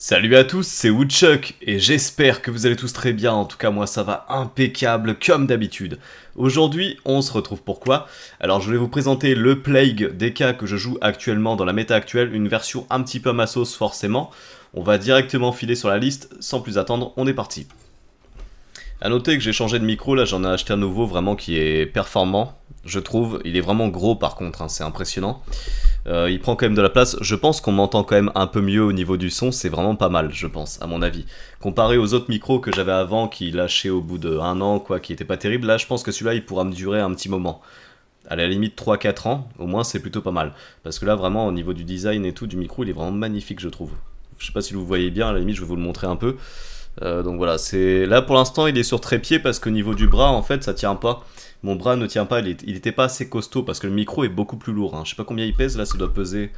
Salut à tous, c'est Woodchuck et j'espère que vous allez tous très bien, en tout cas moi ça va impeccable comme d'habitude. Aujourd'hui on se retrouve pourquoi Alors je vais vous présenter le Plague des cas que je joue actuellement dans la méta actuelle, une version un petit peu à ma sauce forcément. On va directement filer sur la liste, sans plus attendre, on est parti. A noter que j'ai changé de micro, là j'en ai acheté un nouveau vraiment qui est performant, je trouve. Il est vraiment gros par contre, hein, c'est impressionnant. Euh, il prend quand même de la place. Je pense qu'on m'entend quand même un peu mieux au niveau du son, c'est vraiment pas mal, je pense, à mon avis. Comparé aux autres micros que j'avais avant qui lâchaient au bout de an, quoi, qui était pas terribles, là je pense que celui-là il pourra me durer un petit moment. À la limite 3-4 ans, au moins c'est plutôt pas mal. Parce que là vraiment au niveau du design et tout du micro, il est vraiment magnifique, je trouve. Je sais pas si vous voyez bien, à la limite je vais vous le montrer un peu. Euh, donc voilà, c'est là pour l'instant il est sur trépied parce qu'au niveau du bras en fait ça tient pas. Mon bras ne tient pas, il, était pas assez costaud parce que le micro est beaucoup plus lourd. Hein. Je sais pas combien il pèse, là ça doit peser,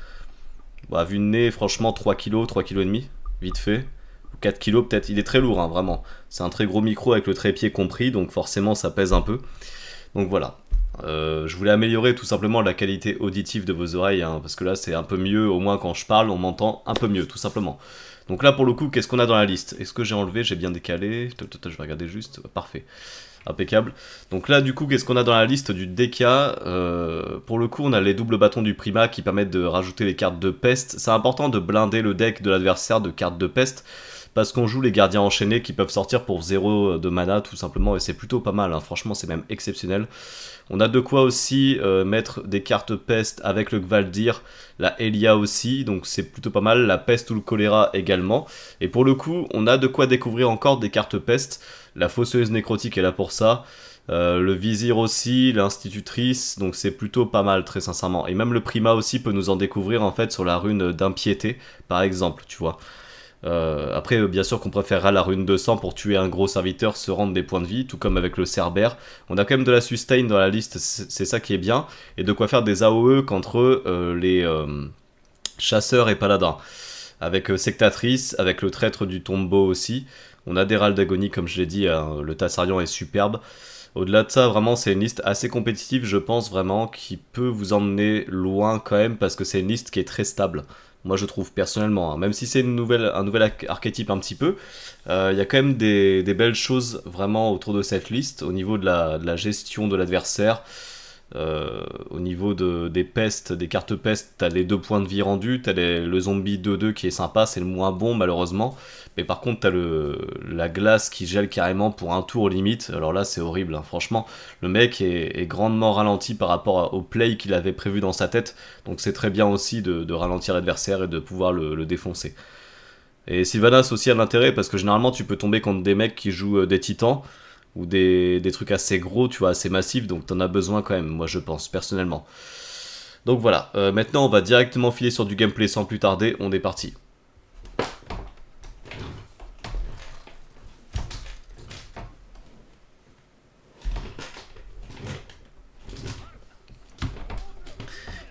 à bah, vu le nez franchement 3 kg, 3 kg et demi, vite fait. Ou 4 kg peut-être, il est très lourd hein, vraiment. C'est un très gros micro avec le trépied compris donc forcément ça pèse un peu. Donc voilà, euh, je voulais améliorer tout simplement la qualité auditive de vos oreilles, hein, parce que là c'est un peu mieux, au moins quand je parle, on m'entend un peu mieux, tout simplement. Donc là, pour le coup, qu'est-ce qu'on a dans la liste Est-ce que j'ai enlevé J'ai bien décalé Je vais regarder juste. Parfait. Impeccable. Donc là, du coup, qu'est-ce qu'on a dans la liste du DK euh, Pour le coup, on a les doubles bâtons du Prima qui permettent de rajouter les cartes de peste. C'est important de blinder le deck de l'adversaire de cartes de peste parce qu'on joue les gardiens enchaînés qui peuvent sortir pour 0 de mana tout simplement, et c'est plutôt pas mal, hein. franchement c'est même exceptionnel. On a de quoi aussi euh, mettre des cartes peste avec le Gvaldir, la Elia aussi, donc c'est plutôt pas mal, la peste ou le choléra également. Et pour le coup, on a de quoi découvrir encore des cartes peste, la fausseuse nécrotique est là pour ça. Euh, le vizir aussi, l'institutrice, donc c'est plutôt pas mal très sincèrement. Et même le prima aussi peut nous en découvrir en fait sur la rune d'impiété par exemple, tu vois. Euh, après, euh, bien sûr qu'on préférera la rune de sang pour tuer un gros serviteur, se rendre des points de vie, tout comme avec le Cerbère. On a quand même de la sustain dans la liste, c'est ça qui est bien, et de quoi faire des AOE contre euh, les chasseurs et paladins. Avec Sectatrice, avec le traître du tombeau aussi. On a des râles d'agonie, comme je l'ai dit, hein, le Tassarion est superbe. Au-delà de ça, vraiment, c'est une liste assez compétitive, je pense vraiment, qui peut vous emmener loin quand même, parce que c'est une liste qui est très stable moi je trouve personnellement, hein, même si c'est un nouvel archétype un petit peu, euh, il y a quand même des, belles choses vraiment autour de cette liste, au niveau de la gestion de l'adversaire, euh, au niveau des pestes, des cartes pestes, t'as les deux points de vie rendus, t'as le zombie 2-2 qui est sympa, c'est le moins bon malheureusement, mais par contre t'as la glace qui gèle carrément pour un tour limite, alors là c'est horrible, hein. franchement, le mec est, grandement ralenti par rapport au play qu'il avait prévu dans sa tête, donc c'est très bien aussi de, ralentir l'adversaire et de pouvoir le, le défoncer. Et Sylvanas aussi a l'intérêt parce que généralement tu peux tomber contre des mecs qui jouent euh, des titans, ou des, trucs assez gros, tu vois, assez massifs, donc t'en as besoin quand même, moi je pense, personnellement. Donc voilà, euh, maintenant on va directement filer sur du gameplay sans plus tarder, on est parti.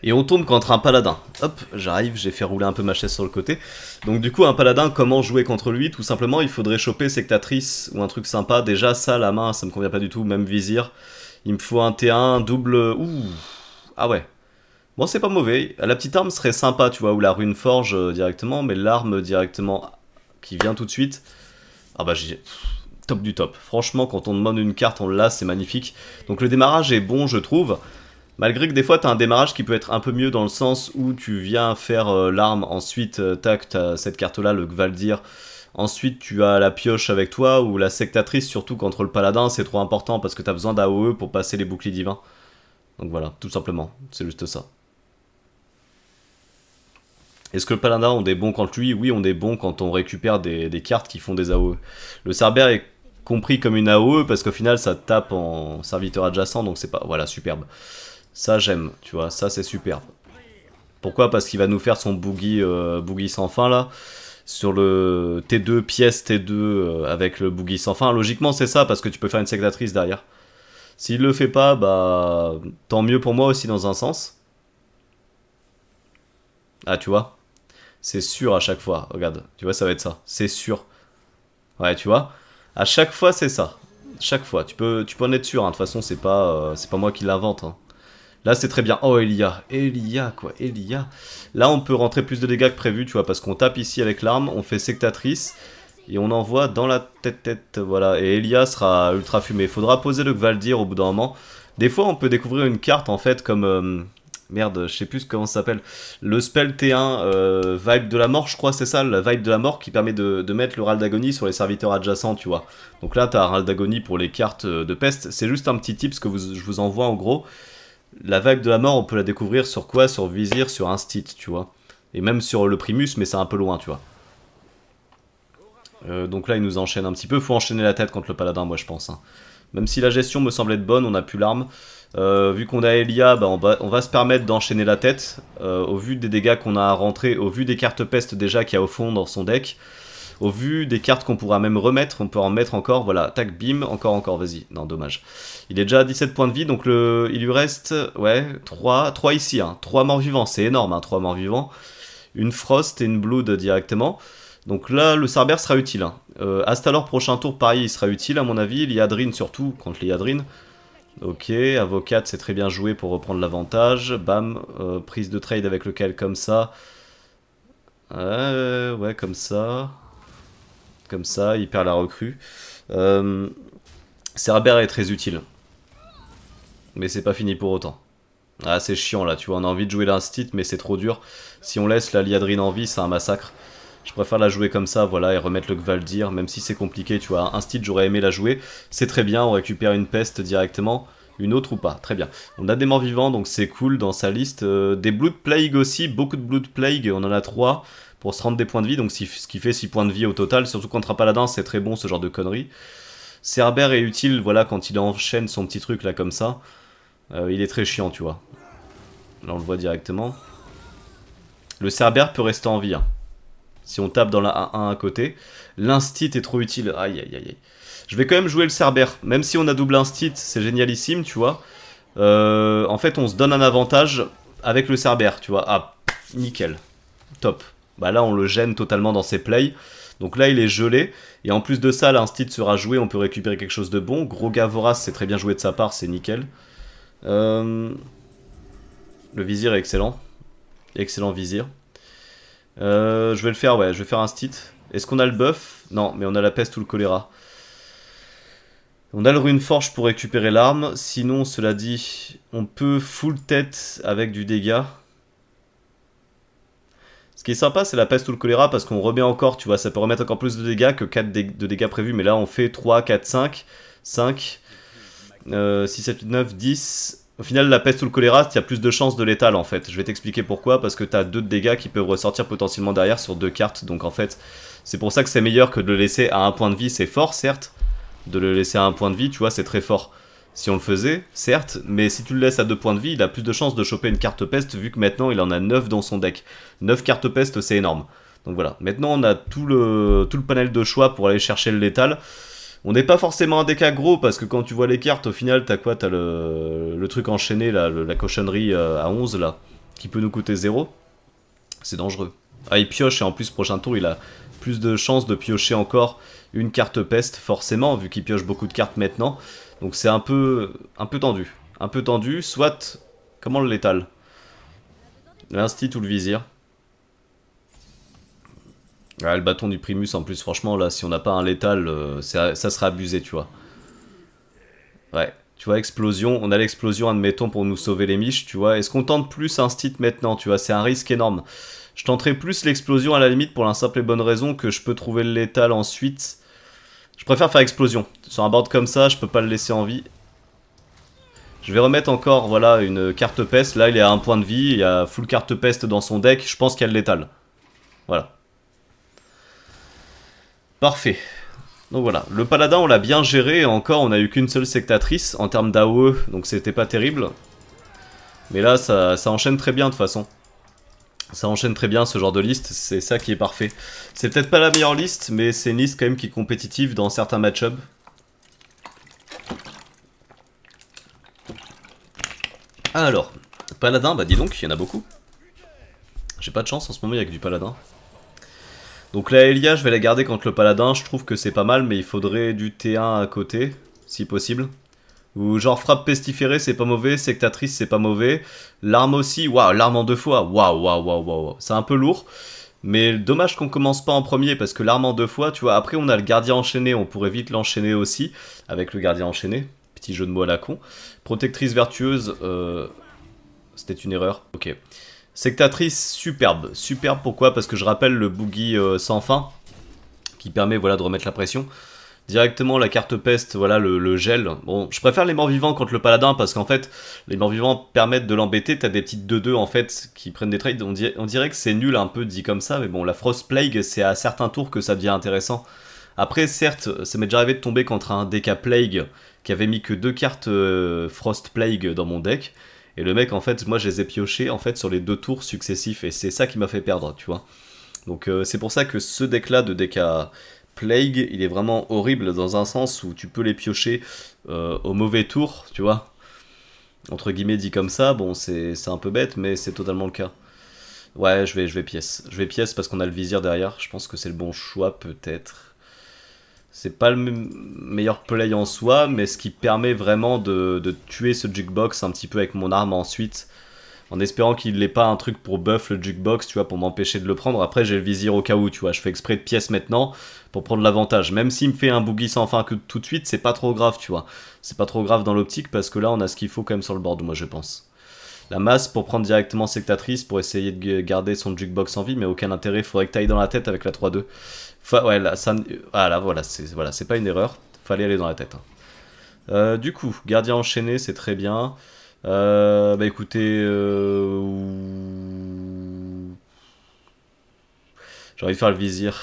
Et on tombe contre un paladin. Hop, j'arrive, j'ai fait rouler un peu ma chaise sur le côté. Donc du coup, un paladin, comment jouer contre lui Tout simplement, il faudrait choper sectatrice ou un truc sympa. Déjà, ça, la main, ça me convient pas du tout, même vizir. Il me faut un T1, double... Ouh Ah ouais. Bon, c'est pas mauvais. La petite arme serait sympa, tu vois, ou la rune forge euh, directement, mais l'arme directement qui vient tout de suite... Ah bah j'ai top du top. Franchement, quand on demande une carte, on l'a, c'est magnifique. Donc le démarrage est bon, je trouve. Malgré que des fois, tu as un démarrage qui peut être un peu mieux dans le sens où tu viens faire euh, l'arme, ensuite, euh, tac, t'as cette carte-là, le Gvaldir. Ensuite, tu as la pioche avec toi ou la sectatrice, surtout contre le paladin, c'est trop important parce que tu as besoin d'AOE pour passer les boucliers divins. Donc voilà, tout simplement, c'est juste ça. Est-ce que le paladin on est bon contre lui Oui, on est bon quand on récupère des, cartes qui font des AOE. Le Cerbère est compris comme une AOE parce qu'au final ça tape en serviteur adjacent donc c'est pas. Voilà, superbe. Ça, j'aime, tu vois, ça, c'est super Pourquoi Parce qu'il va nous faire son boogie, euh, sans fin, là, sur le T2, pièce T2, euh, avec le boogie sans fin. Logiquement, c'est ça, parce que tu peux faire une sectatrice derrière. S'il le fait pas, bah, tant mieux pour moi aussi, dans un sens. Ah, tu vois C'est sûr à chaque fois, regarde, tu vois, ça va être ça, c'est sûr. Ouais, tu vois À chaque fois, c'est ça. Chaque fois, tu peux, tu peux en être sûr, hein. de toute façon, c'est pas, euh, c'est pas moi qui l'invente, hein. Là, c'est très bien. Oh, Elia. Elia, quoi. Elia. Là, on peut rentrer plus de dégâts que prévu, tu vois, parce qu'on tape ici avec l'arme, on fait sectatrice, et on envoie dans la tête-tête. Voilà. Et Elia sera ultra fumé. Faudra poser le Gvaldir au bout d'un moment. Des fois, on peut découvrir une carte, en fait, comme... Euh, merde, je sais plus comment ça s'appelle. Le spell T1, euh, Vibe de la mort, je crois, c'est ça, la Vibe de la mort qui permet de, mettre le Râle d'agonie sur les serviteurs adjacents, tu vois. Donc là, t'as un ral d'agonie pour les cartes euh, de peste. C'est juste un petit ce que je vous envoie en gros la vague de la mort, on peut la découvrir sur quoi Sur Vizir, sur Instit, tu vois. Et même sur le Primus, mais c'est un peu loin, tu vois. Euh, donc là, il nous enchaîne un petit peu. Faut enchaîner la tête contre le paladin, moi, je pense. Hein. Même si la gestion me semble être bonne, on n'a plus l'arme. Euh, vu qu'on a Elia, bah, on, va, se permettre d'enchaîner la tête. Euh, au vu des dégâts qu'on a à rentrer, au vu des cartes peste déjà qu'il y a au fond dans son deck, au vu des cartes qu'on pourra même remettre, on peut en mettre encore, voilà, tac, bim, encore, encore, vas-y. Non, dommage. Il est déjà à 17 points de vie, donc le, il lui reste, ouais, 3, 3 ici, hein. 3 morts vivants, c'est énorme, hein, 3 morts vivants. Une Frost et une Blood directement. Donc là, le Cerber sera utile. Hein. Euh, hasta alors, prochain tour, pareil, il sera utile à mon avis. Liadrine surtout, contre Liadrine. Ok, Avocate, c'est très bien joué pour reprendre l'avantage. Bam, euh, prise de trade avec lequel comme ça. Euh, ouais, comme ça. Comme ça, il perd la recrue. Euh, est très utile. Mais c'est pas fini pour autant. Ah, c'est chiant là, tu vois, on a envie de jouer l'instit, mais c'est trop dur. Si on laisse la Liadrine en vie, c'est un massacre. Je préfère la jouer comme ça, voilà, et remettre le Gvaldir, même si c'est compliqué, tu vois. Instit, j'aurais aimé la jouer. C'est très bien, on récupère une peste directement. Une autre ou pas, très bien. On a des morts vivants, donc c'est cool dans sa liste. Euh, des Blood Plague aussi, beaucoup de Blood Plague, on en a trois pour se rendre des points de vie. Donc si, ce qui fait 6 points de vie au total, surtout contre un paladin, c'est très bon ce genre de conneries. Cerber est utile, voilà, quand il enchaîne son petit truc là comme ça. Euh, il est très chiant, tu vois. Là, on le voit directement. Le Cerber peut rester en vie. Hein. Si on tape dans la A1 à côté. L'instit est trop utile. Aïe, aïe, aïe. Je vais quand même jouer le Cerber. Même si on a double instit, c'est génialissime, tu vois. Euh, en fait, on se donne un avantage avec le Cerber, tu vois. Ah, nickel. Top bah là on le gêne totalement dans ses plays. Donc là, il est gelé. Et en plus de ça, là, un sera joué. On peut récupérer quelque chose de bon. Gros Gavoras, c'est très bien joué de sa part. C'est nickel. Euh, le vizir est excellent. Excellent vizir. Euh, je vais le faire, ouais. Je vais faire un steed. Est-ce qu'on a le buff Non, mais on a la peste ou le choléra. On a le rune forge pour récupérer l'arme. Sinon, cela dit, on peut full tête avec du dégât. Ce qui est sympa, c'est la peste ou le choléra parce qu'on remet encore, tu vois, ça peut remettre encore plus de dégâts que 4 de dégâts prévus, mais là on fait 3, 4, 5, 5, 6, 7, 8, 9, 10. Au final, la peste ou le choléra, tu as plus de chances de l'étal en fait. Je vais t'expliquer pourquoi, parce que tu as 2 de dégâts qui peuvent ressortir potentiellement derrière sur 2 cartes, donc en fait, c'est pour ça que c'est meilleur que de le laisser à un point de vie, c'est fort certes, de le laisser à un point de vie, tu vois, c'est très fort si on le faisait, certes, mais si tu le laisses à deux points de vie, il a plus de chances de choper une carte peste vu que maintenant il en a 9 dans son deck. 9 cartes peste, c'est énorme. Donc voilà, maintenant on a tout le, tout le panel de choix pour aller chercher le létal. On n'est pas forcément un deck gros parce que quand tu vois les cartes, au final, t'as quoi T'as le, le truc enchaîné, la cochonnerie euh, à 11 là, qui peut nous coûter 0. C'est dangereux. Ah, il pioche et en plus, prochain tour, il a plus de chances de piocher encore une carte peste, forcément, vu qu'il pioche beaucoup de cartes maintenant. Donc c'est un peu, un peu tendu. Un peu tendu, soit... Comment le létal L'instit ou le vizir ah, le bâton du Primus en plus, franchement, là, si on n'a pas un létal, euh, ça, serait abusé, tu vois. Ouais, tu vois, explosion, on a l'explosion, admettons, pour nous sauver les miches, tu vois. Est-ce qu'on tente plus Instit maintenant, tu vois C'est un risque énorme. Je tenterai plus l'explosion à la limite pour la simple et bonne raison que je peux trouver le létal ensuite je préfère faire explosion. Sur un board comme ça, je peux pas le laisser en vie. Je vais remettre encore voilà, une carte peste. Là, il est à un point de vie. Il y a full carte peste dans son deck. Je pense qu'elle l'étale. Voilà. Parfait. Donc voilà, le paladin on l'a bien géré, encore on a eu qu'une seule sectatrice en termes d'AOE, donc c'était pas terrible. Mais là ça, ça enchaîne très bien de toute façon ça enchaîne très bien ce genre de liste, c'est ça qui est parfait. C'est peut-être pas la meilleure liste, mais c'est une liste quand même qui est compétitive dans certains match-ups. alors, paladin, bah dis donc, il y en a beaucoup. J'ai pas de chance en ce moment, il y a que du paladin. Donc la Elia, je vais la garder contre le paladin, je trouve que c'est pas mal, mais il faudrait du T1 à côté, si possible. Ou genre frappe pestiférée, c'est pas mauvais, sectatrice, c'est pas mauvais. L'arme aussi, waouh, l'arme en deux fois, waouh, waouh, waouh, waouh. C'est un peu lourd. Mais dommage qu'on commence pas en premier parce que l'arme en deux fois, tu vois, après on a le gardien enchaîné, on pourrait vite l'enchaîner aussi avec le gardien enchaîné. Petit jeu de mots à la con. Protectrice vertueuse, euh, c'était une erreur. Ok. Sectatrice, superbe. Superbe pourquoi Parce que je rappelle le boogie euh, sans fin qui permet voilà de remettre la pression directement la carte peste, voilà le, gel. Bon, je préfère les morts vivants contre le paladin parce qu'en fait, les morts vivants permettent de l'embêter. T'as des petites 2-2 en fait qui prennent des trades. On, dirait, que c'est nul un peu dit comme ça, mais bon, la Frost Plague, c'est à certains tours que ça devient intéressant. Après, certes, ça m'est déjà arrivé de tomber contre un DK Plague qui avait mis que deux cartes euh, Frost Plague dans mon deck. Et le mec, en fait, moi, je les ai piochés en fait sur les deux tours successifs, et c'est ça qui m'a fait perdre, tu vois. Donc euh, c'est pour ça que ce deck-là de deck Plague, il est vraiment horrible dans un sens où tu peux les piocher euh, au mauvais tour, tu vois. Entre guillemets dit comme ça, bon c'est un peu bête, mais c'est totalement le cas. Ouais, je vais, je vais pièce. Je vais pièce parce qu'on a le vizir derrière. Je pense que c'est le bon choix peut-être. C'est pas le meilleur play en soi, mais ce qui permet vraiment de, de tuer ce jukebox un petit peu avec mon arme ensuite en espérant qu'il n'ait pas un truc pour buff le jukebox, tu vois, pour m'empêcher de le prendre. Après, j'ai le vizir au cas où, tu vois, je fais exprès de pièces maintenant pour prendre l'avantage. Même s'il me fait un boogie sans fin que tout de suite, c'est pas trop grave, tu vois. C'est pas trop grave dans l'optique parce que là, on a ce qu'il faut quand même sur le board, moi, je pense. La masse pour prendre directement sectatrice pour essayer de garder son jukebox en vie, mais aucun intérêt, faudrait que t'ailles dans la tête avec la 3-2. ouais, là, ça... Ah là, voilà, c'est pas une erreur, fallait aller dans la tête. Hein. Euh, du coup, gardien enchaîné, c'est très bien. Euh, bah écoutez... Euh... J'ai envie de faire le vizir.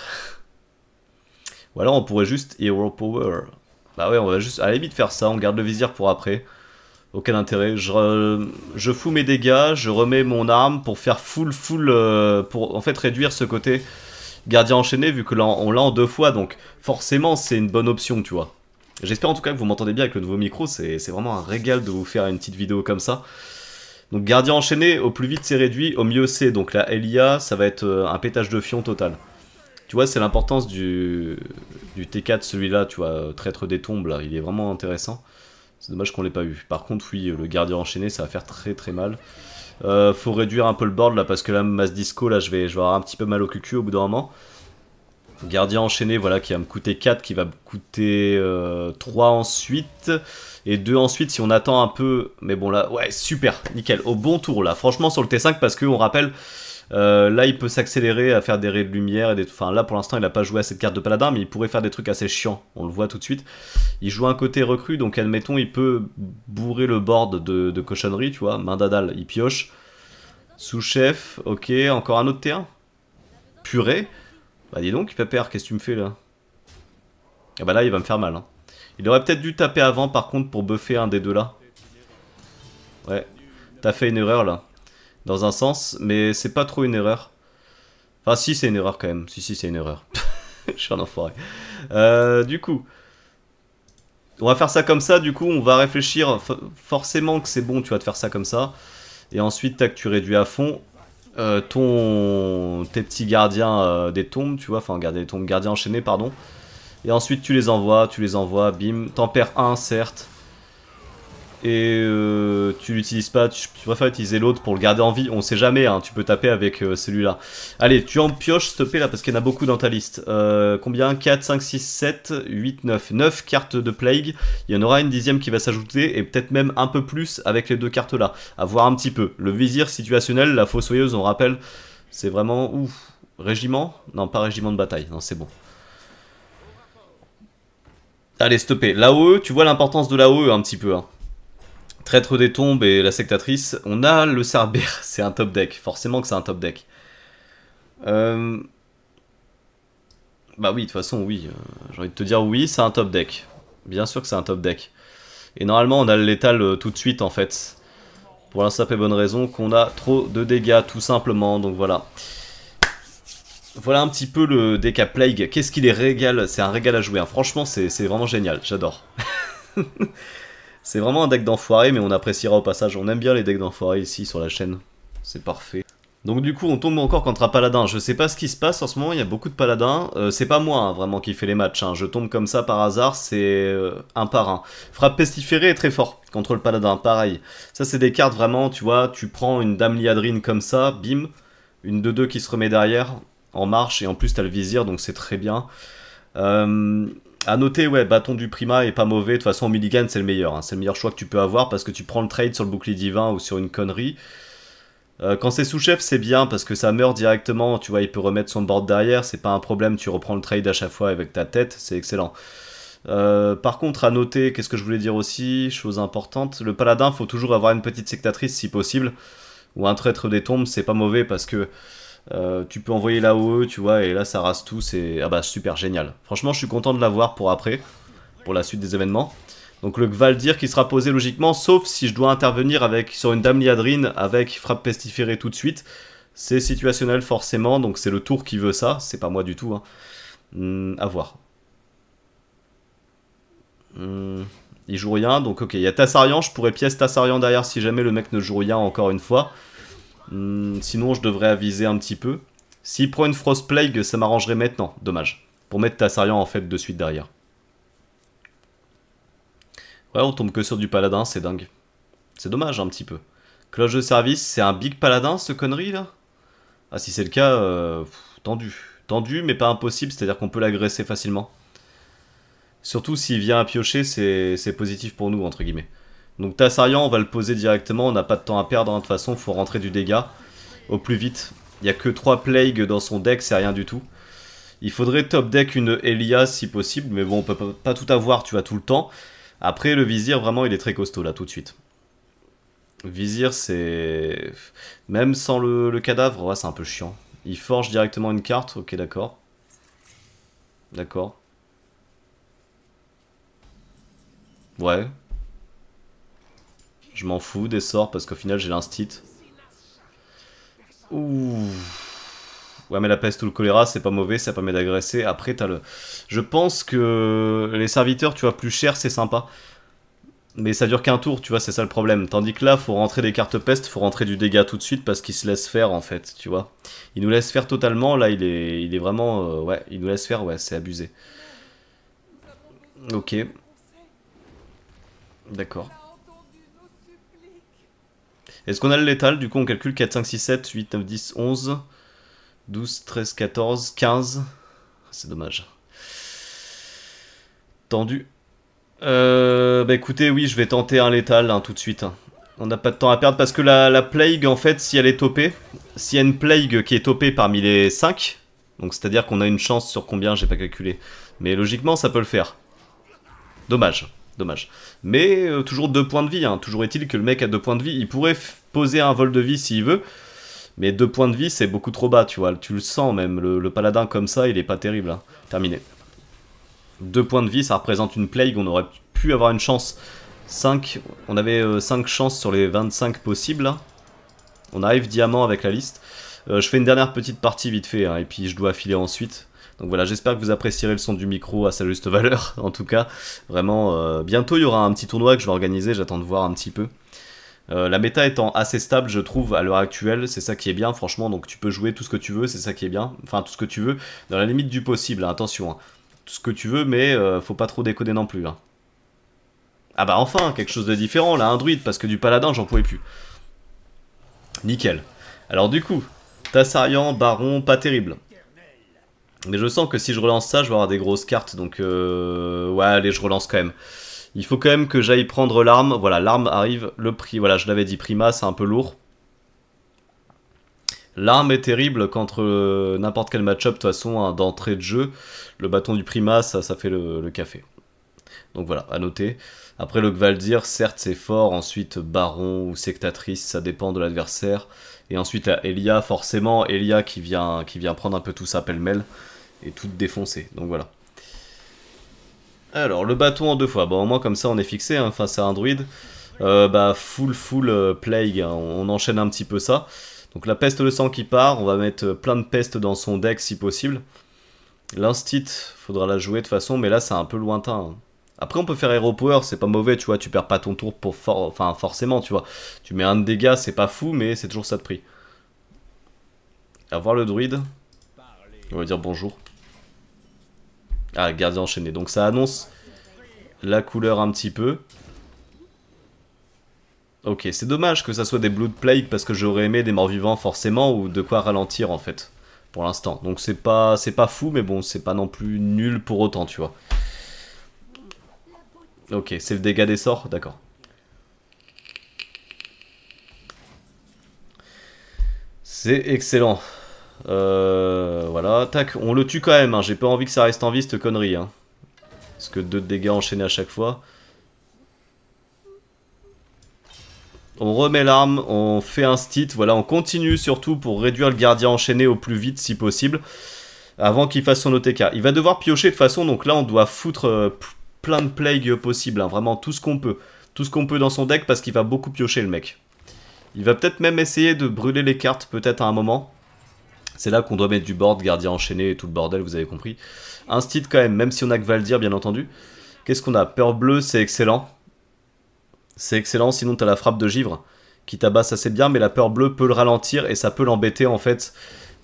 Ou alors on pourrait juste Hero Power. Bah ouais, on va juste à la limite faire ça, on garde le vizir pour après. Aucun intérêt. Je, fous mes dégâts, je remets mon arme pour faire full full... Euh, pour en fait réduire ce côté gardien enchaîné vu que là on l'a en deux fois donc forcément c'est une bonne option tu vois. J'espère en tout cas que vous m'entendez bien avec le nouveau micro, c'est vraiment un régal de vous faire une petite vidéo comme ça. Donc gardien enchaîné, au plus vite c'est réduit, au mieux c'est. Donc la LIA, ça va être euh, un pétage de fion total. Tu vois, c'est l'importance du, T4, celui-là, tu vois, euh, traître des tombes, là, il est vraiment intéressant. C'est dommage qu'on l'ait pas eu. Par contre, oui, le gardien enchaîné, ça va faire très très mal. Euh, faut réduire un peu le board, là, parce que là masse disco, là, je vais, je vais avoir un petit peu mal au cul au bout d'un moment. Gardien enchaîné, voilà, qui va me coûter 4, qui va me coûter 3 euh, ensuite. Et 2 ensuite, si on attend un peu. Mais bon, là, ouais, super, nickel. Au bon tour, là. Franchement, sur le T5, parce qu'on rappelle, euh, là, il peut s'accélérer à faire des raies de lumière. Et des... Enfin, là, pour l'instant, il n'a pas joué à cette carte de paladin, mais il pourrait faire des trucs assez chiants. On le voit tout de suite. Il joue un côté recru, donc admettons, il peut bourrer le board de, de cochonnerie, tu vois. Main il pioche. Sous-chef, ok. Encore un autre T1. Purée. Bah dis donc, Pépère, qu'est-ce que tu me fais là Ah bah là, il va me faire mal. Hein. Il aurait peut-être dû taper avant, par contre, pour buffer un des deux là. Ouais, t'as fait une erreur là. Dans un sens, mais c'est pas trop une erreur. Enfin, si, c'est une erreur quand même. Si, si, c'est une erreur. Je suis un enfoiré. Euh, du coup, on va faire ça comme ça. Du coup, on va réfléchir. Forcément que c'est bon, tu vas te faire ça comme ça. Et ensuite, tac, tu réduis à fond. Euh, ton, tes petits gardiens euh, des tombes, tu vois, enfin garder tombes, gardiens enchaînés, pardon. Et ensuite tu les envoies, tu les envoies, bim, t'en perds un certes, et euh, tu l'utilises pas, tu, préfères utiliser l'autre pour le garder en vie, on sait jamais, hein, tu peux taper avec euh, celui-là. Allez, tu en pioches, s'il là, parce qu'il y en a beaucoup dans ta liste. Euh, combien 4, 5, 6, 7, 8, 9. 9 cartes de Plague, il y en aura une dixième qui va s'ajouter, et peut-être même un peu plus avec les deux cartes-là, à voir un petit peu. Le vizir situationnel, la fossoyeuse, on rappelle, c'est vraiment... Ouf, régiment Non, pas régiment de bataille, non, c'est bon. Allez, stopper. L'AOE, tu vois l'importance de l'AOE un petit peu. Hein. Traître des tombes et la sectatrice. On a le Cerber, c'est un top deck. Forcément que c'est un top deck. Euh, bah oui, de toute façon, oui. Euh, j'ai envie de te dire oui, c'est un top deck. Bien sûr que c'est un top deck. Et normalement, on a le létal euh, tout de suite, en fait. Pour la simple et bonne raison qu'on a trop de dégâts, tout simplement. Donc voilà. Voilà un petit peu le deck Plague. Qu'est-ce qu'il est régal C'est un régal à jouer. Hein. Franchement, c'est vraiment génial. J'adore. C'est vraiment un deck d'enfoiré, mais on appréciera au passage. On aime bien les decks d'enfoiré ici sur la chaîne. C'est parfait. Donc du coup, on tombe encore contre un paladin. Je sais pas ce qui se passe en ce moment, il y a beaucoup de paladins. Euh, c'est pas moi hein, vraiment qui fait les matchs. Hein. Je tombe comme ça par hasard, c'est euh, un par un. Frappe pestiférée est très fort contre le paladin, pareil. Ça c'est des cartes vraiment, tu vois, tu prends une dame liadrine comme ça, bim. Une de deux qui se remet derrière, en marche, et en plus t'as le vizir, donc c'est très bien. Euh, à noter, ouais, bâton du Prima est pas mauvais. De toute façon, Milligan c'est le meilleur. Hein. C'est le meilleur choix que tu peux avoir parce que tu prends le trade sur le bouclier divin ou sur une connerie. Euh, quand c'est sous-chef, c'est bien parce que ça meurt directement. Tu vois, il peut remettre son board derrière. C'est pas un problème. Tu reprends le trade à chaque fois avec ta tête. C'est excellent. Euh, par contre, à noter, qu'est-ce que je voulais dire aussi Chose importante, le paladin, faut toujours avoir une petite sectatrice si possible. Ou un traître des tombes, c'est pas mauvais parce que euh, tu peux envoyer là haut, tu vois, et là ça rase tout, c'est ah bah, super génial. Franchement, je suis content de l'avoir pour après, pour la suite des événements. Donc le Gvaldir qui sera posé logiquement, sauf si je dois intervenir avec sur une Dame Liadrine avec frappe pestiférée tout de suite. C'est situationnel forcément, donc c'est le tour qui veut ça, c'est pas moi du tout. Hein. Hmm, à voir. Hmm, il joue rien, donc ok, il y a Tassarian, je pourrais pièce Tassarian derrière si jamais le mec ne joue rien encore une fois. Hmm, sinon, je devrais aviser un petit peu. S'il prend une Frost Plague, ça m'arrangerait maintenant. Dommage. Pour mettre Tassarian en fait de suite derrière. Ouais, on tombe que sur du paladin, c'est dingue. C'est dommage un petit peu. Cloche de service, c'est un big paladin ce connerie là Ah si c'est le cas, euh, tendu. Tendu mais pas impossible, c'est-à-dire qu'on peut l'agresser facilement. Surtout s'il vient à piocher, c'est positif pour nous, entre guillemets. Donc Tassarian, on va le poser directement, on n'a pas de temps à perdre, hein. de toute façon, faut rentrer du dégât au plus vite. Il n'y a que 3 plagues dans son deck, c'est rien du tout. Il faudrait top deck une Elia si possible, mais bon, on peut pas tout avoir, tu vois, tout le temps. Après, le vizir, vraiment, il est très costaud, là, tout de suite. Vizir, c'est... Même sans le, cadavre, ouais, c'est un peu chiant. Il forge directement une carte, ok, d'accord. D'accord. Ouais, je m'en fous des sorts parce qu'au final j'ai l'instit. Ouh. Ouais mais la peste ou le choléra c'est pas mauvais, ça permet d'agresser. Après t'as le... Je pense que les serviteurs tu vois plus cher c'est sympa. Mais ça dure qu'un tour, tu vois, c'est ça le problème. Tandis que là, faut rentrer des cartes peste, faut rentrer du dégât tout de suite parce qu'il se laisse faire en fait, tu vois. Il nous laisse faire totalement, là il est, il est vraiment... Euh, ouais, il nous laisse faire, ouais, c'est abusé. Ok. D'accord. Est-ce qu'on a le létal Du coup, on calcule 4, 5, 6, 7, 8, 9, 10, 11, 12, 13, 14, 15. C'est dommage. Tendu. Euh, bah écoutez, oui, je vais tenter un létal hein, tout de suite. Hein. On n'a pas de temps à perdre parce que la, la plague, en fait, si elle est topée, s'il y a une plague qui est topée parmi les 5, donc c'est-à-dire qu'on a une chance sur combien, j'ai pas calculé. Mais logiquement, ça peut le faire. Dommage. Dommage. Mais euh, toujours deux points de vie. Hein. Toujours est-il que le mec a deux points de vie. Il pourrait poser un vol de vie s'il veut. Mais deux points de vie, c'est beaucoup trop bas, tu vois. Tu le sens même. Le, paladin comme ça, il est pas terrible. Hein. Terminé. Deux points de vie, ça représente une plague. On aurait pu avoir une chance. 5, on avait 5 euh, chances sur les 25 possibles. On arrive diamant avec la liste. Euh, je fais une dernière petite partie vite fait. Hein, et puis je dois filer ensuite. Donc voilà, j'espère que vous apprécierez le son du micro à sa juste valeur, en tout cas. Vraiment, euh, bientôt il y aura un petit tournoi que je vais organiser, j'attends de voir un petit peu. Euh, la méta étant assez stable, je trouve, à l'heure actuelle, c'est ça qui est bien, franchement, donc tu peux jouer tout ce que tu veux, c'est ça qui est bien, enfin tout ce que tu veux, dans la limite du possible, hein, attention, hein. tout ce que tu veux, mais euh, faut pas trop déconner non plus. Hein. Ah bah enfin, quelque chose de différent, là, un druide, parce que du paladin, j'en pouvais plus. Nickel. Alors du coup, Tassarian, Baron, pas terrible. Mais je sens que si je relance ça, je vais avoir des grosses cartes. Donc, euh, ouais, allez, je relance quand même. Il faut quand même que j'aille prendre l'arme. Voilà, l'arme arrive. Le prix, voilà, je l'avais dit, Prima, c'est un peu lourd. L'arme est terrible contre euh, n'importe quel match-up, de toute façon, hein, d'entrée de jeu. Le bâton du Prima, ça, fait le, café. Donc voilà, à noter. Après, le Gvaldir, certes, c'est fort. Ensuite, Baron ou Sectatrice, ça dépend de l'adversaire. Et ensuite, Elia, forcément, Elia qui vient, qui vient prendre un peu tout ça pêle-mêle et toute défoncée. Donc voilà. Alors, le bâton en deux fois. Bon, au moins, comme ça, on est fixé hein, face à un druide. Euh, bah, full, full euh, plague. Hein. On, enchaîne un petit peu ça. Donc, la peste le sang qui part. On va mettre plein de peste dans son deck si possible. L'instit, faudra la jouer de façon, mais là, c'est un peu lointain. Hein. Après, on peut faire Hero Power, c'est pas mauvais, tu vois. Tu perds pas ton tour pour enfin, forcément, tu vois. Tu mets un de dégâts, c'est pas fou, mais c'est toujours ça de prix. Avoir le druide. On va dire bonjour. Ah, gardien enchaîné. Donc ça annonce la couleur un petit peu. Ok, c'est dommage que ça soit des Blood Plague parce que j'aurais aimé des morts vivants forcément ou de quoi ralentir en fait pour l'instant. Donc c'est pas c'est pas fou mais bon, c'est pas non plus nul pour autant, tu vois. OK, c'est le dégât des sorts, d'accord. C'est excellent. Euh, voilà, tac, on le tue quand même, hein. j'ai pas envie que ça reste en vie cette connerie. Hein. Parce que deux dégâts enchaînés à chaque fois. On remet l'arme, on fait un stit, voilà, on continue surtout pour réduire le gardien enchaîné au plus vite si possible. Avant qu'il fasse son OTK. Il va devoir piocher de façon, donc là on doit foutre euh, plein de plagues possibles, hein. vraiment tout ce qu'on peut. Tout ce qu'on peut dans son deck parce qu'il va beaucoup piocher le mec. Il va peut-être même essayer de brûler les cartes peut-être à un moment. C'est là qu'on doit mettre du board, gardien enchaîné et tout le bordel, vous avez compris. Un steed quand même, même si on a que Valdir, bien entendu. Qu'est-ce qu'on a Peur bleue, c'est excellent. C'est excellent, sinon t'as la frappe de givre qui tabasse assez bien, mais la peur bleue peut le ralentir et ça peut l'embêter en fait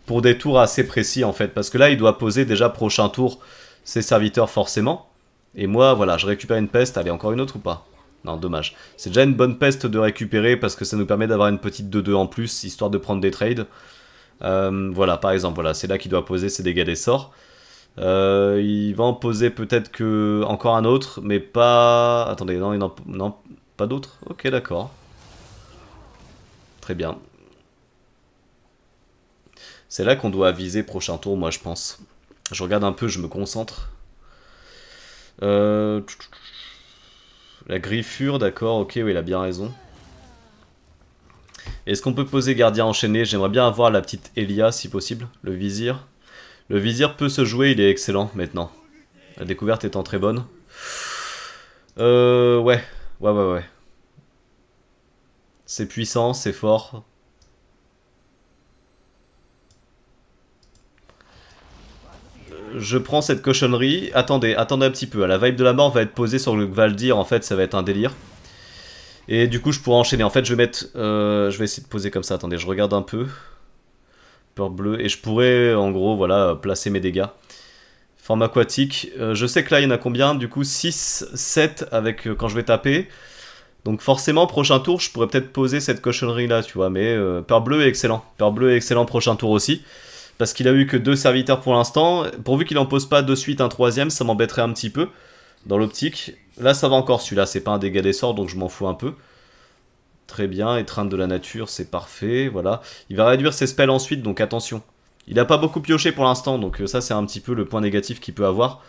pour des tours assez précis en fait. Parce que là, il doit poser déjà prochain tour ses serviteurs forcément. Et moi, voilà, je récupère une peste. Allez, encore une autre ou pas non, dommage. C'est déjà une bonne peste de récupérer parce que ça nous permet d'avoir une petite 2-2 en plus, histoire de prendre des trades. Euh, voilà, par exemple, voilà, c'est là qu'il doit poser ses dégâts des sorts. Euh, il va en poser peut-être que encore un autre, mais pas. Attendez, non, non, pas d'autre. Ok, d'accord. Très bien. C'est là qu'on doit viser prochain tour, moi je pense. Je regarde un peu, je me concentre. Euh, la griffure, d'accord, ok, oui, il a bien raison. Est-ce qu'on peut poser gardien enchaîné J'aimerais bien avoir la petite Elia si possible, le vizir. Le vizir peut se jouer, il est excellent maintenant. La découverte étant très bonne. Euh, ouais, ouais, ouais, ouais. C'est puissant, c'est fort. Je prends cette cochonnerie. Attendez, attendez un petit peu. La vibe de la mort va être posée sur le Valdir. En fait, ça va être un délire. Et du coup, je pourrais enchaîner. En fait, je vais mettre. Euh, je vais essayer de poser comme ça. Attendez, je regarde un peu. Peur bleu. Et je pourrais, en gros, voilà, placer mes dégâts. Forme aquatique. Euh, je sais que là, il y en a combien Du coup, 6, 7 avec euh, quand je vais taper. Donc, forcément, prochain tour, je pourrais peut-être poser cette cochonnerie là, tu vois. Mais peur bleu est excellent. Peur bleu est excellent, prochain tour aussi. Parce qu'il a eu que deux serviteurs pour l'instant. Pourvu qu'il en pose pas de suite un troisième, ça m'embêterait un petit peu dans l'optique. Là, ça va encore, celui-là, c'est pas un dégât d'essor donc je m'en fous un peu. Très bien, étreinte de la nature, c'est parfait, voilà. Il va réduire ses spells ensuite, donc attention. Il a pas beaucoup pioché pour l'instant, donc euh, ça, c'est un petit peu le point négatif qu'il peut avoir.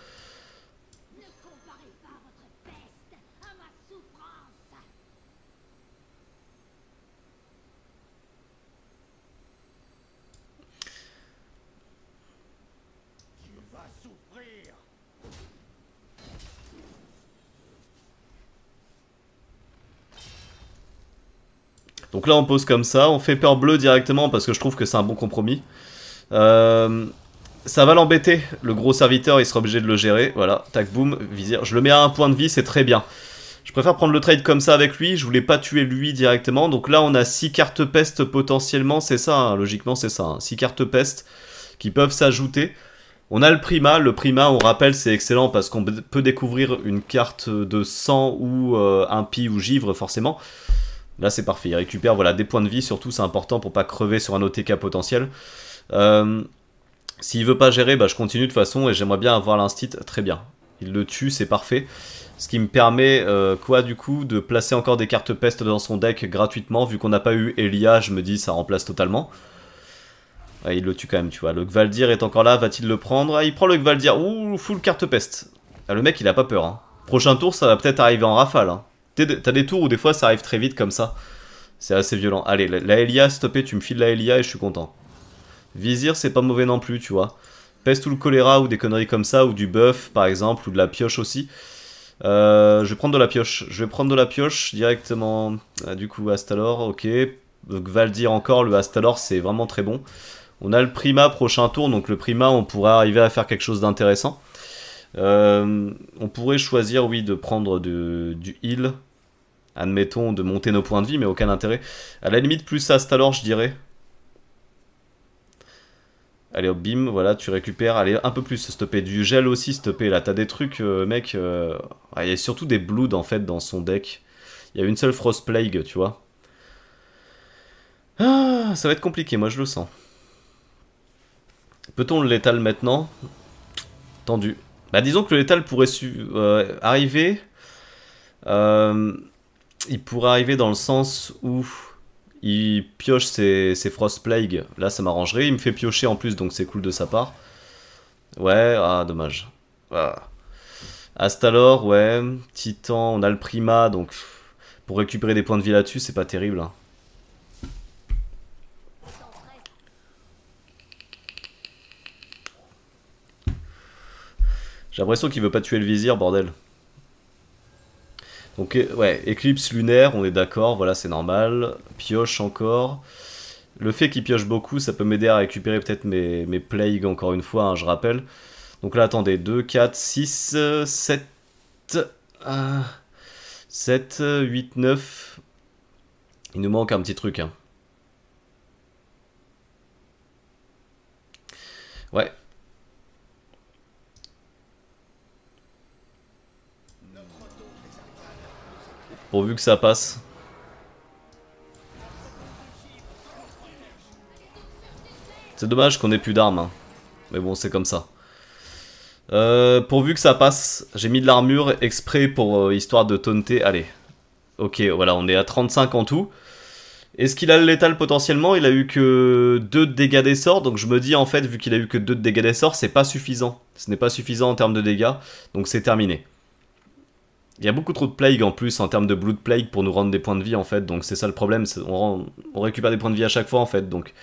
Donc là, on pose comme ça. On fait peur bleu directement parce que je trouve que c'est un bon compromis. Euh, ça va l'embêter. Le gros serviteur, il sera obligé de le gérer. Voilà, tac, boum, vizir. Je le mets à un point de vie, c'est très bien. Je préfère prendre le trade comme ça avec lui. Je voulais pas tuer lui directement. Donc là, on a 6 cartes peste potentiellement. C'est ça, hein. logiquement, c'est ça. 6 hein. cartes peste qui peuvent s'ajouter. On a le Prima. Le Prima, on rappelle, c'est excellent parce qu'on peut découvrir une carte de sang ou euh, un pi ou givre, forcément. Là, c'est parfait. Il récupère voilà, des points de vie, surtout, c'est important pour pas crever sur un OTK potentiel. Euh, s'il veut pas gérer, bah, je continue de toute façon et j'aimerais bien avoir l'instit. Très bien. Il le tue, c'est parfait. Ce qui me permet, euh, quoi, du coup, de placer encore des cartes peste dans son deck gratuitement. Vu qu'on n'a pas eu Elia, je me dis, ça remplace totalement. il le tue quand même, tu vois. Le Gvaldir est encore là, va-t-il le prendre ah, Il prend le Gvaldir. Ouh, full carte peste. Ah, le mec, il a pas peur. Hein. Prochain tour, ça va peut-être arriver en rafale. Hein. T'as des tours où des fois ça arrive très vite comme ça. C'est assez violent. Allez, la, Hélia, Elia, stoppé, tu me files la Elia et je suis content. Vizir, c'est pas mauvais non plus, tu vois. Peste ou le choléra ou des conneries comme ça, ou du bœuf par exemple, ou de la pioche aussi. Euh, je vais prendre de la pioche. Je vais prendre de la pioche directement. Euh, du coup, Astalor, ok. Donc, Valdir encore, le Astalor, c'est vraiment très bon. On a le Prima prochain tour, donc le Prima, on pourrait arriver à faire quelque chose d'intéressant. Euh, on pourrait choisir, oui, de prendre du heal, admettons, de monter nos points de vie, mais aucun intérêt. À la limite, plus Astalor, alors, je dirais. Allez, hop, bim, voilà, tu récupères. Allez, un peu plus, stopper du gel aussi, stopper. Là, t'as des trucs, euh, mec. Euh, il y a surtout des bloods, en fait, dans son deck. Il y a une seule Frost Plague, tu vois. Ah, ça va être compliqué, moi, je le sens. Peut-on l'étaler maintenant Tendu. Bah disons que le létal pourrait euh, arriver... Euh, il pourrait arriver dans le sens où il pioche ses, Frost Plague. Là, ça m'arrangerait. Il me fait piocher en plus, donc c'est cool de sa part. Ouais, ah, dommage. Hasta ah. Astalor, ouais. Titan, on a le Prima, donc pour récupérer des points de vie là-dessus, c'est pas terrible. Hein. J'ai l'impression qu'il veut pas tuer le vizir, bordel. Donc, ouais, éclipse lunaire, on est d'accord, voilà, c'est normal. Pioche encore. Le fait qu'il pioche beaucoup, ça peut m'aider à récupérer peut-être mes, mes plagues, encore une fois, hein, je rappelle. Donc là, attendez, 2, 4, 6, 7, 7, 8, 9. Il nous manque un petit truc. Hein. Ouais, Pourvu que ça passe. C'est dommage qu'on ait plus d'armes. Hein. Mais bon, c'est comme ça. Euh, pourvu que ça passe, j'ai mis de l'armure exprès pour euh, histoire de taunter. Allez. Ok, voilà, on est à 35 en tout. Est-ce qu'il a le létal potentiellement Il a eu que 2 de dégâts d'essor. donc je me dis en fait, vu qu'il a eu que 2 de dégâts d'essor, c'est pas suffisant. Ce n'est pas suffisant en termes de dégâts, donc c'est terminé. Il y a beaucoup trop de plague en plus en termes de Blood Plague pour nous rendre des points de vie en fait, donc c'est ça le problème, on, récupère des points de vie à chaque fois en fait, donc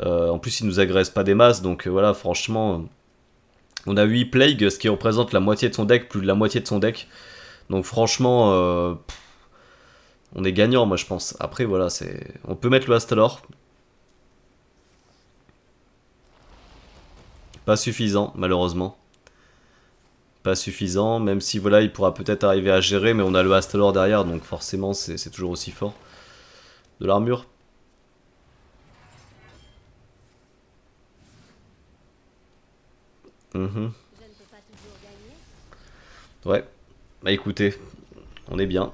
euh, en plus ils nous agresse pas des masses, donc euh, voilà franchement euh, on a 8 Plague, ce qui représente la moitié de son deck, plus de la moitié de son deck, donc franchement on est gagnant moi je pense, après voilà c'est, on peut mettre le Astalor, pas suffisant malheureusement pas suffisant, même si voilà, il pourra peut-être arriver à gérer, mais on a le Astalor derrière, donc forcément c'est toujours aussi fort. De l'armure. Mhm. Ouais, bah écoutez, on est bien.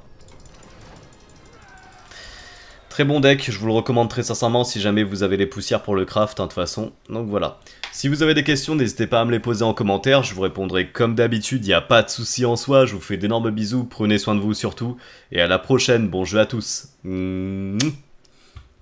Très bon deck, je vous le recommande très sincèrement si jamais vous avez les poussières pour le craft, hein, de toute façon. Donc voilà. Si vous avez des questions, n'hésitez pas à me les poser en commentaire, je vous répondrai comme d'habitude, il n'y a pas de souci en soi, je vous fais d'énormes bisous, prenez soin de vous surtout, et à la prochaine, bon jeu à tous.